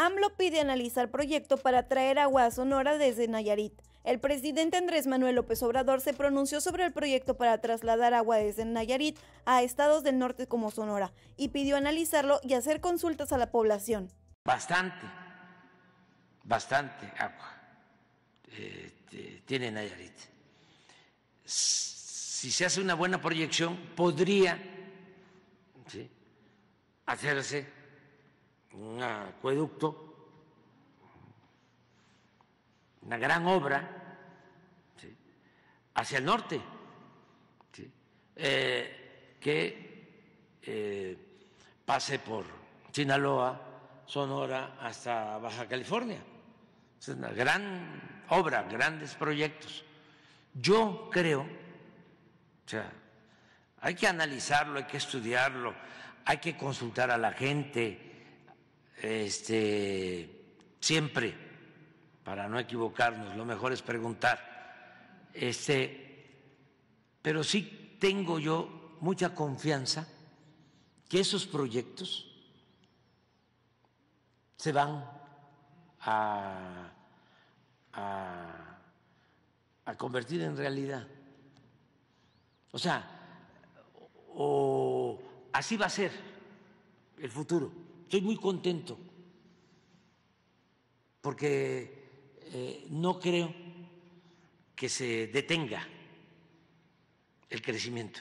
AMLO pide analizar proyecto para traer agua a Sonora desde Nayarit. El presidente Andrés Manuel López Obrador se pronunció sobre el proyecto para trasladar agua desde Nayarit a estados del norte como Sonora y pidió analizarlo y hacer consultas a la población. Bastante, bastante agua eh, tiene Nayarit. Si se hace una buena proyección, podría hacerse un acueducto, una gran obra hacia el norte, eh, que eh, pase por Sinaloa, Sonora, hasta Baja California. Es una gran obra, grandes proyectos. Yo creo, o sea, hay que analizarlo, hay que estudiarlo, hay que consultar a la gente, este, siempre, para no equivocarnos, lo mejor es preguntar. Este, pero sí tengo yo mucha confianza que esos proyectos se van a, a convertir en realidad. O sea, o así va a ser el futuro Estoy muy contento porque eh, no creo que se detenga el crecimiento.